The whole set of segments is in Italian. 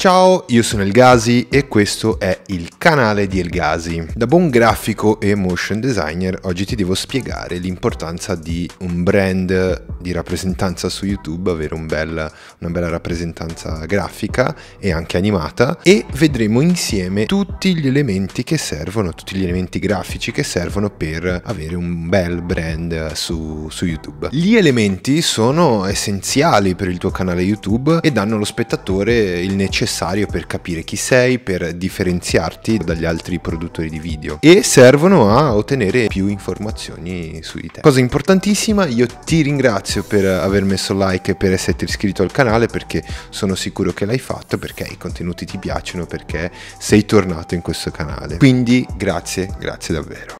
Ciao, io sono Elgasi e questo è il canale di Elgasi. Da buon grafico e motion designer oggi ti devo spiegare l'importanza di un brand di rappresentanza su YouTube, avere un bel, una bella rappresentanza grafica e anche animata e vedremo insieme tutti gli elementi che servono, tutti gli elementi grafici che servono per avere un bel brand su, su YouTube. Gli elementi sono essenziali per il tuo canale YouTube e danno allo spettatore il necessario necessario per capire chi sei, per differenziarti dagli altri produttori di video e servono a ottenere più informazioni su di te. Cosa importantissima, io ti ringrazio per aver messo like e per esserti iscritto al canale perché sono sicuro che l'hai fatto, perché i contenuti ti piacciono, perché sei tornato in questo canale. Quindi grazie, grazie davvero.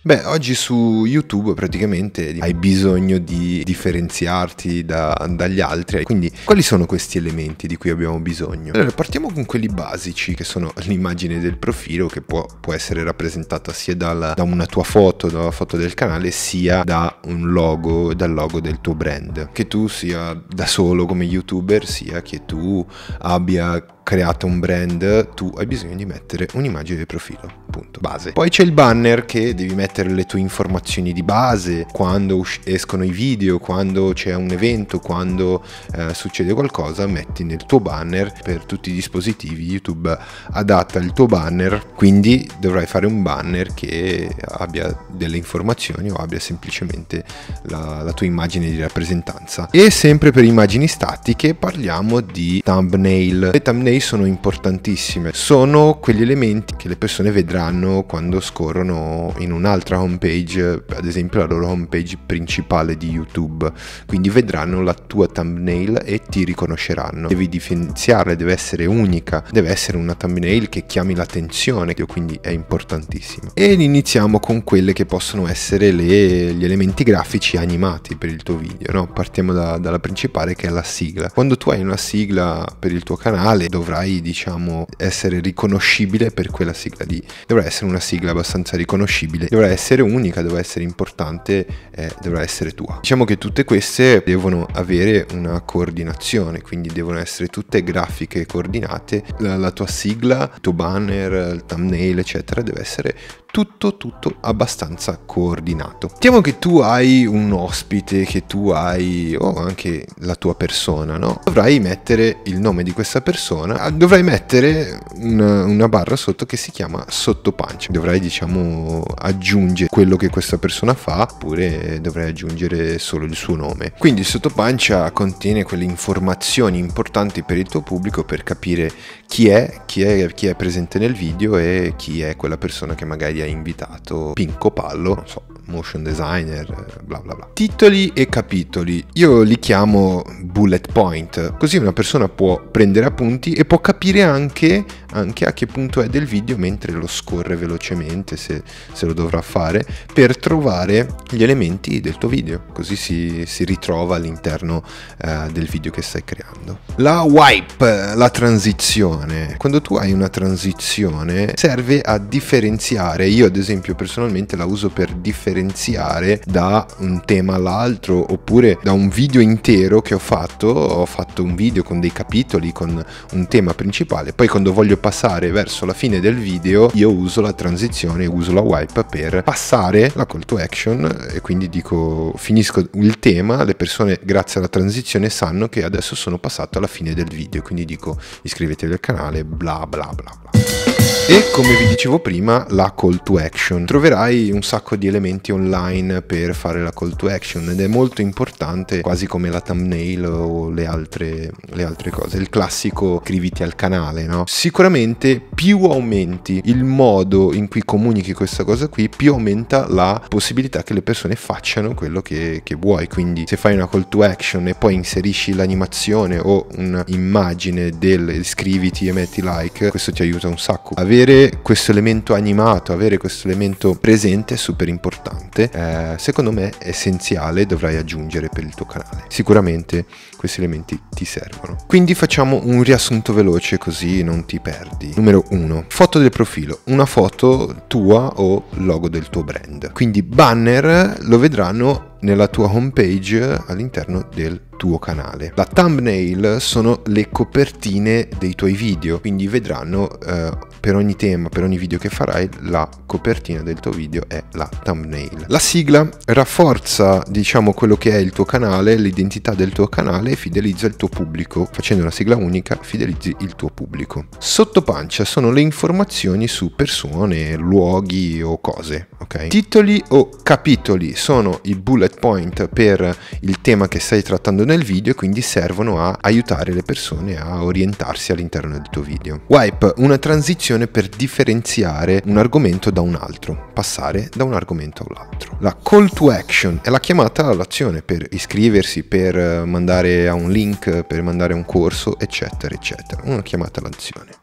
Beh, oggi su YouTube praticamente hai bisogno di differenziarti da, dagli altri, quindi quali sono questi elementi di cui abbiamo bisogno? Allora, partiamo con quelli basici che sono l'immagine del profilo che può, può essere rappresentata sia dalla, da una tua foto, dalla foto del canale, sia da un logo, dal logo del tuo brand. Che tu sia da solo come youtuber, sia che tu abbia creato un brand, tu hai bisogno di mettere un'immagine del profilo appunto base. Poi c'è il banner che devi mettere le tue informazioni di base, quando escono i video, quando c'è un evento, quando eh, succede qualcosa, metti nel tuo banner per tutti i dispositivi YouTube adatta il tuo banner, quindi dovrai fare un banner che abbia delle informazioni o abbia semplicemente la, la tua immagine di rappresentanza. E sempre per immagini statiche parliamo di thumbnail. Le thumbnail sono importantissime, sono quegli elementi che le persone vedranno hanno quando scorrono in un'altra homepage, ad esempio la loro homepage principale di YouTube. Quindi vedranno la tua thumbnail e ti riconosceranno. Devi differenziare, deve essere unica, deve essere una thumbnail che chiami l'attenzione, quindi è importantissimo. Ed iniziamo con quelle che possono essere le, gli elementi grafici animati per il tuo video, no? Partiamo da, dalla principale che è la sigla. Quando tu hai una sigla per il tuo canale dovrai diciamo essere riconoscibile per quella sigla lì dovrà essere una sigla abbastanza riconoscibile, dovrà essere unica, dovrà essere importante, eh, dovrà essere tua. Diciamo che tutte queste devono avere una coordinazione, quindi devono essere tutte grafiche coordinate, la, la tua sigla, il tuo banner, il thumbnail, eccetera, deve essere tutto tutto abbastanza coordinato. Mettiamo che tu hai un ospite, che tu hai o oh, anche la tua persona, no? Dovrai mettere il nome di questa persona, ah, dovrai mettere una, una barra sotto che si chiama sottopancia. Dovrai diciamo aggiungere quello che questa persona fa oppure dovrai aggiungere solo il suo nome. Quindi il sottopancia contiene quelle informazioni importanti per il tuo pubblico per capire chi è, chi è, chi è presente nel video e chi è quella persona che magari ha invitato Pinco Pallo, non so, motion designer, eh, bla bla bla. Titoli e capitoli, io li chiamo bullet point, così una persona può prendere appunti e può capire anche, anche a che punto è del video mentre lo scorre velocemente, se, se, lo dovrà fare, per trovare gli elementi del tuo video, così si, si ritrova all'interno eh, del video che stai creando. La wipe, la transizione. Quando tu hai una transizione serve a differenziare, io ad esempio personalmente la uso per differenziare differenziare da un tema all'altro oppure da un video intero che ho fatto, ho fatto un video con dei capitoli, con un tema principale, poi quando voglio passare verso la fine del video io uso la transizione, uso la wipe per passare la call to action e quindi dico finisco il tema, le persone grazie alla transizione sanno che adesso sono passato alla fine del video, quindi dico iscrivetevi al canale bla bla bla bla. E come vi dicevo prima, la call to action. Troverai un sacco di elementi online per fare la call to action ed è molto importante, quasi come la thumbnail o le altre, le altre cose. Il classico scriviti al canale, no? Sicuramente più aumenti il modo in cui comunichi questa cosa qui, più aumenta la possibilità che le persone facciano quello che, che vuoi. Quindi se fai una call to action e poi inserisci l'animazione o un'immagine del iscriviti e metti like, questo ti aiuta un sacco. Avere avere questo elemento animato, avere questo elemento presente è super importante, eh, secondo me è essenziale, dovrai aggiungere per il tuo canale. Sicuramente questi elementi ti servono. Quindi facciamo un riassunto veloce così non ti perdi. Numero 1. Foto del profilo, una foto tua o logo del tuo brand. Quindi banner lo vedranno nella tua home page all'interno del tuo canale. La thumbnail sono le copertine dei tuoi video, quindi vedranno eh, per ogni tema, per ogni video che farai, la copertina del tuo video è la thumbnail. La sigla rafforza, diciamo, quello che è il tuo canale, l'identità del tuo canale e fidelizza il tuo pubblico. Facendo una sigla unica fidelizzi il tuo pubblico. Sotto pancia sono le informazioni su persone, luoghi o cose, ok? Titoli o capitoli sono i bullet point per il tema che stai trattando nel video e quindi servono a aiutare le persone a orientarsi all'interno del tuo video. Wipe, una transizione per differenziare un argomento da un altro, passare da un argomento all'altro. La call to action è la chiamata all'azione per iscriversi, per eh, mandare a un link, per mandare un corso, eccetera, eccetera. Una chiamata all'azione.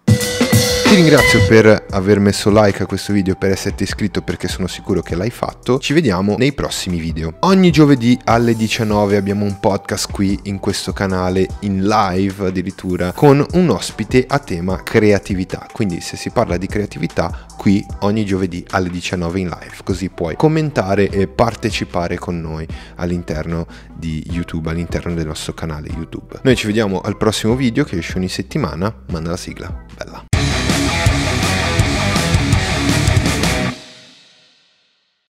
Ti ringrazio per aver messo like a questo video, per esserti iscritto perché sono sicuro che l'hai fatto. Ci vediamo nei prossimi video. Ogni giovedì alle 19 abbiamo un podcast qui in questo canale, in live addirittura, con un ospite a tema creatività. Quindi se si parla di creatività, qui ogni giovedì alle 19 in live, così puoi commentare e partecipare con noi all'interno di YouTube, all'interno del nostro canale YouTube. Noi ci vediamo al prossimo video che esce ogni settimana. Manda la sigla. Bella.